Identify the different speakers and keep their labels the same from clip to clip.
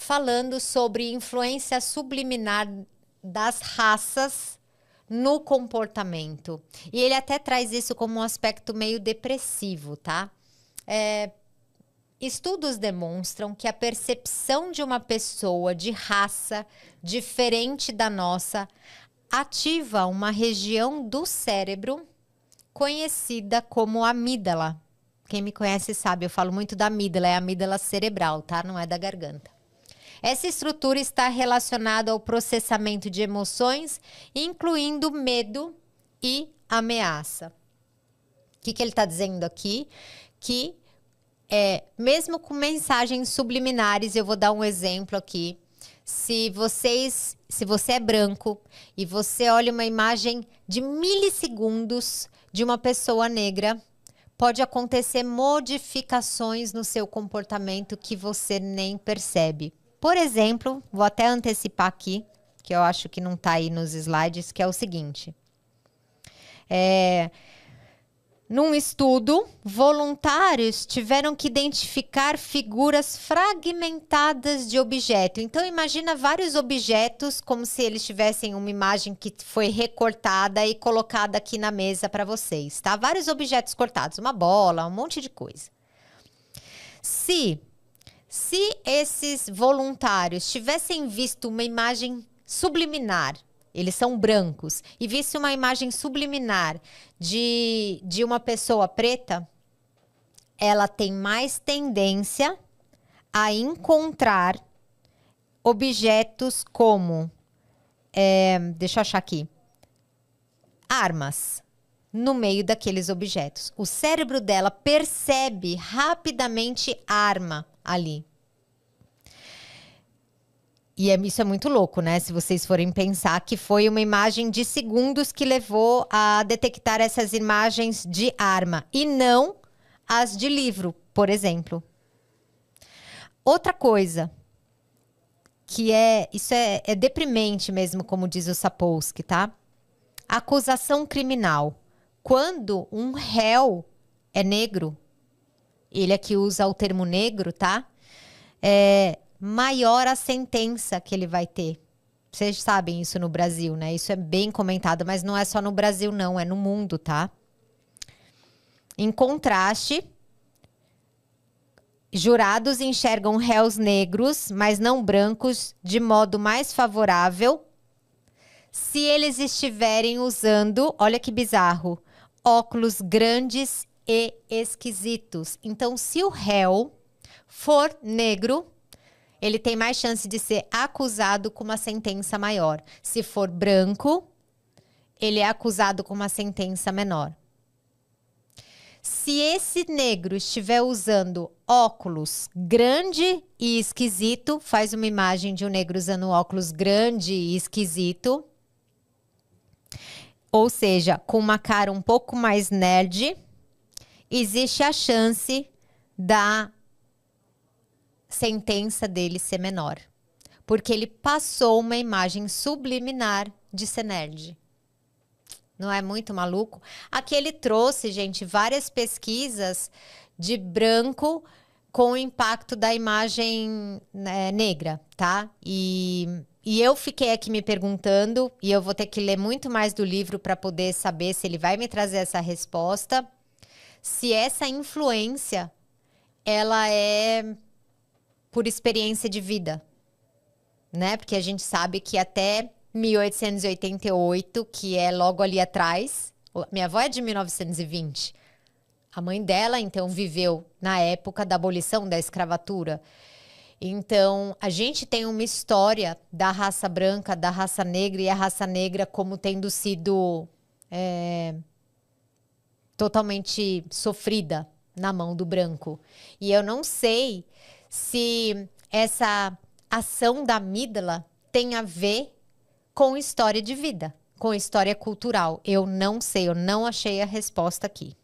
Speaker 1: falando sobre influência subliminar das raças no comportamento. E ele até traz isso como um aspecto meio depressivo, tá? É, estudos demonstram que a percepção de uma pessoa de raça diferente da nossa ativa uma região do cérebro conhecida como amígdala. Quem me conhece sabe, eu falo muito da amígdala, é a amígdala cerebral, tá? Não é da garganta. Essa estrutura está relacionada ao processamento de emoções, incluindo medo e ameaça. O que, que ele está dizendo aqui? Que é, mesmo com mensagens subliminares, eu vou dar um exemplo aqui. Se vocês, se você é branco e você olha uma imagem de milissegundos de uma pessoa negra, pode acontecer modificações no seu comportamento que você nem percebe. Por exemplo, vou até antecipar aqui, que eu acho que não está aí nos slides, que é o seguinte. É, num estudo, voluntários tiveram que identificar figuras fragmentadas de objeto. Então imagina vários objetos como se eles tivessem uma imagem que foi recortada e colocada aqui na mesa para vocês, tá? Vários objetos cortados, uma bola, um monte de coisa. Se se esses voluntários tivessem visto uma imagem subliminar, eles são brancos, e visse uma imagem subliminar de, de uma pessoa preta, ela tem mais tendência a encontrar objetos como. É, deixa eu achar aqui. Armas no meio daqueles objetos. O cérebro dela percebe rapidamente arma ali. E é, isso é muito louco, né? Se vocês forem pensar que foi uma imagem de segundos que levou a detectar essas imagens de arma e não as de livro, por exemplo. Outra coisa que é isso é, é deprimente mesmo, como diz o Sapolsky, tá? Acusação criminal. Quando um réu é negro, ele aqui é usa o termo negro, tá? É, maior a sentença que ele vai ter. Vocês sabem isso no Brasil, né? Isso é bem comentado, mas não é só no Brasil, não, é no mundo, tá? Em contraste, jurados enxergam réus negros, mas não brancos, de modo mais favorável se eles estiverem usando, olha que bizarro, óculos grandes e esquisitos. Então, se o réu for negro, ele tem mais chance de ser acusado com uma sentença maior. Se for branco, ele é acusado com uma sentença menor. Se esse negro estiver usando óculos grande e esquisito, faz uma imagem de um negro usando óculos grande e esquisito. Ou seja, com uma cara um pouco mais nerd existe a chance da sentença dele ser menor. Porque ele passou uma imagem subliminar de ser nerd. Não é muito maluco? Aqui ele trouxe, gente, várias pesquisas de branco com o impacto da imagem né, negra, tá? E, e eu fiquei aqui me perguntando, e eu vou ter que ler muito mais do livro para poder saber se ele vai me trazer essa resposta se essa influência ela é por experiência de vida, né? Porque a gente sabe que até 1888, que é logo ali atrás, minha avó é de 1920. A mãe dela então viveu na época da abolição da escravatura. Então, a gente tem uma história da raça branca, da raça negra e a raça negra como tendo sido é, totalmente sofrida na mão do branco. E eu não sei se essa ação da amígdala tem a ver com história de vida, com história cultural. Eu não sei, eu não achei a resposta aqui.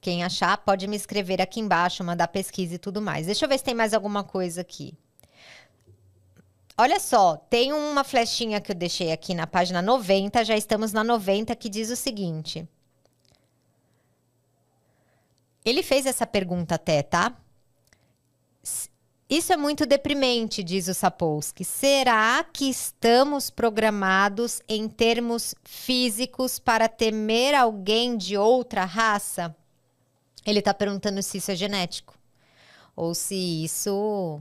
Speaker 1: Quem achar, pode me escrever aqui embaixo, mandar pesquisa e tudo mais. Deixa eu ver se tem mais alguma coisa aqui. Olha só, tem uma flechinha que eu deixei aqui na página 90, já estamos na 90, que diz o seguinte. Ele fez essa pergunta até, tá? Isso é muito deprimente, diz o Sapolsky. Será que estamos programados em termos físicos para temer alguém de outra raça? Ele está perguntando se isso é genético ou se isso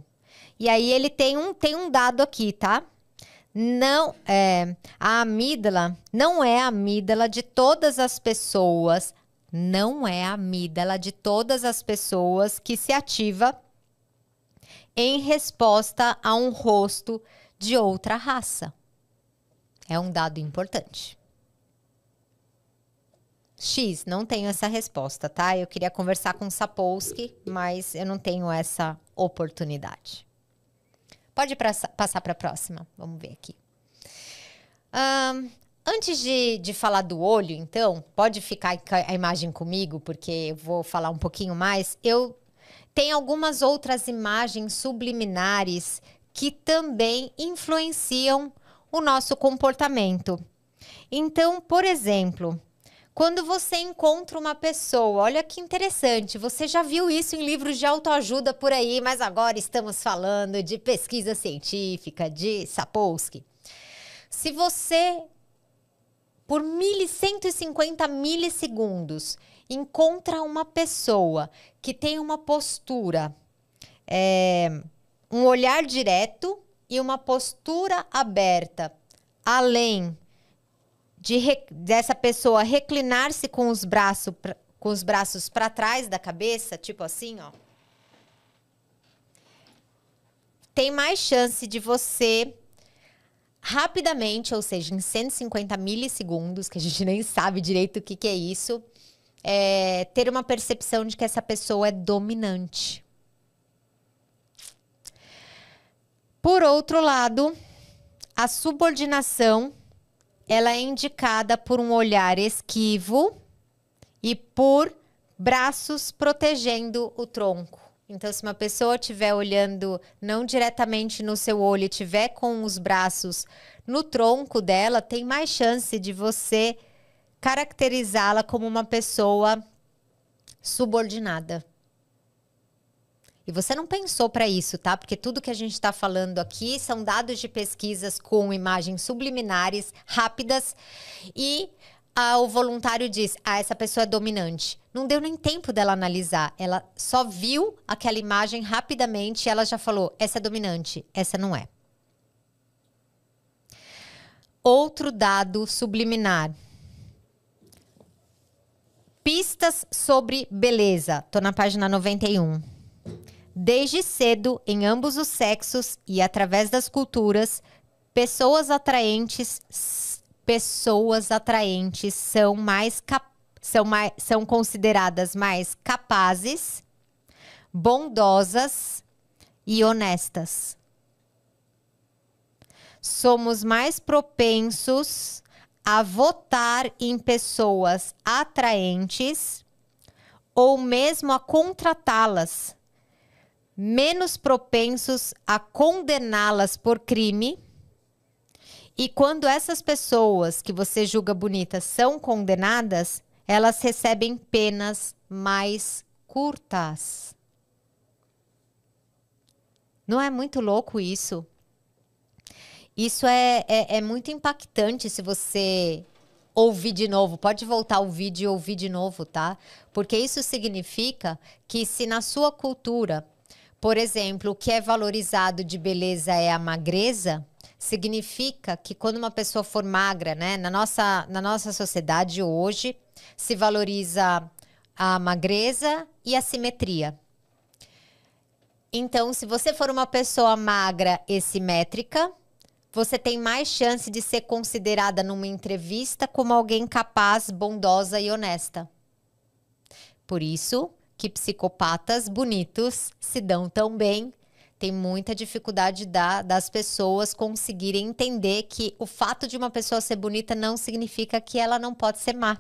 Speaker 1: e aí ele tem um, tem um dado aqui, tá? Não é a amígdala, não é a amígdala de todas as pessoas, não é a amígdala de todas as pessoas que se ativa em resposta a um rosto de outra raça. É um dado importante. X, não tenho essa resposta, tá? Eu queria conversar com Sapolsky, mas eu não tenho essa oportunidade. Pode passar para a próxima. Vamos ver aqui. Um, antes de, de falar do olho, então, pode ficar a imagem comigo, porque eu vou falar um pouquinho mais. Eu tenho algumas outras imagens subliminares que também influenciam o nosso comportamento. Então, por exemplo, quando você encontra uma pessoa, olha que interessante, você já viu isso em livros de autoajuda por aí, mas agora estamos falando de pesquisa científica, de Sapolsky. Se você, por 1.150 milissegundos, encontra uma pessoa que tem uma postura, é, um olhar direto e uma postura aberta, além de re, dessa pessoa reclinar-se com os braços com os braços para trás da cabeça, tipo assim, ó. Tem mais chance de você rapidamente, ou seja, em 150 milissegundos, que a gente nem sabe direito o que, que é isso, é, ter uma percepção de que essa pessoa é dominante. Por outro lado, a subordinação ela é indicada por um olhar esquivo e por braços protegendo o tronco. Então, se uma pessoa estiver olhando não diretamente no seu olho e tiver com os braços no tronco dela, tem mais chance de você caracterizá-la como uma pessoa subordinada. E você não pensou para isso, tá? Porque tudo que a gente está falando aqui são dados de pesquisas com imagens subliminares, rápidas, e ah, o voluntário diz: ah, essa pessoa é dominante. Não deu nem tempo dela analisar. Ela só viu aquela imagem rapidamente e ela já falou: essa é dominante, essa não é. Outro dado subliminar pistas sobre beleza. Tô na página 91. Desde cedo, em ambos os sexos e através das culturas, pessoas atraentes, pessoas atraentes são mais são, mais, são consideradas mais capazes, bondosas e honestas. Somos mais propensos a votar em pessoas atraentes ou mesmo a contratá-las menos propensos a condená-las por crime. E quando essas pessoas que você julga bonitas são condenadas, elas recebem penas mais curtas. Não é muito louco isso? Isso é, é, é, muito impactante se você ouvir de novo. Pode voltar o vídeo e ouvir de novo, tá? Porque isso significa que se na sua cultura por exemplo, o que é valorizado de beleza é a magreza, significa que quando uma pessoa for magra, né, na nossa, na nossa sociedade hoje, se valoriza a magreza e a simetria. Então, se você for uma pessoa magra e simétrica, você tem mais chance de ser considerada numa entrevista como alguém capaz, bondosa e honesta. Por isso, que psicopatas bonitos se dão tão bem. Tem muita dificuldade da, das pessoas conseguirem entender que o fato de uma pessoa ser bonita não significa que ela não pode ser má.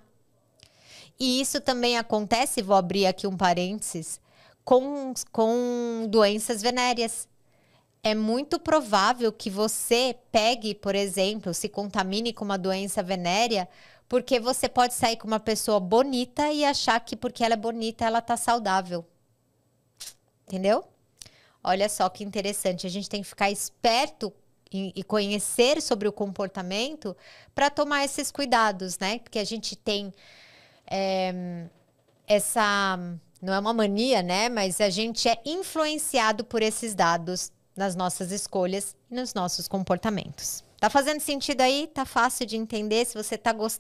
Speaker 1: E isso também acontece, vou abrir aqui um parênteses, com, com doenças venéreas. É muito provável que você pegue, por exemplo, se contamine com uma doença venérea porque você pode sair com uma pessoa bonita e achar que porque ela é bonita, ela tá saudável. Entendeu? Olha só que interessante. A gente tem que ficar esperto e conhecer sobre o comportamento para tomar esses cuidados, né? Porque a gente tem é, essa. Não é uma mania, né? Mas a gente é influenciado por esses dados nas nossas escolhas e nos nossos comportamentos. Tá fazendo sentido aí? Tá fácil de entender? Se você tá gostando